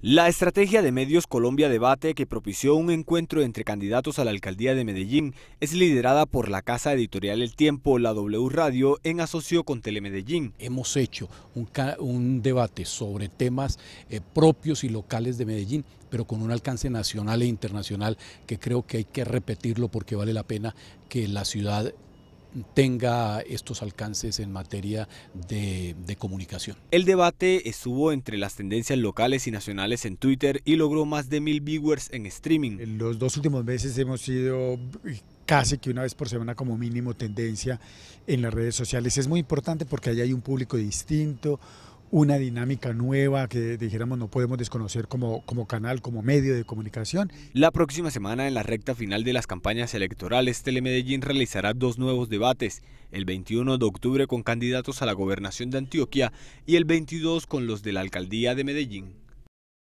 La estrategia de medios Colombia Debate, que propició un encuentro entre candidatos a la alcaldía de Medellín, es liderada por la casa editorial El Tiempo, la W Radio, en asocio con Telemedellín. Hemos hecho un, debate sobre temas eh, propios y locales de Medellín, pero con un alcance nacional e internacional que creo que hay que repetirlo porque vale la pena que la ciudad tenga estos alcances en materia de, comunicación. El debate estuvo entre las tendencias locales y nacionales en Twitter y logró más de mil viewers en streaming. Los dos últimos meses hemos sido eh, casi que una vez por semana como mínimo tendencia en las redes sociales. Es muy importante porque ahí hay un público distinto, una dinámica nueva que dijéramos no podemos desconocer como, canal, como medio de comunicación. La próxima semana, en la recta final de las campañas electorales, Telemedellín realizará dos nuevos debates, el 21 de octubre con candidatos a la gobernación de Antioquia y el 22 con los de la alcaldía de Medellín.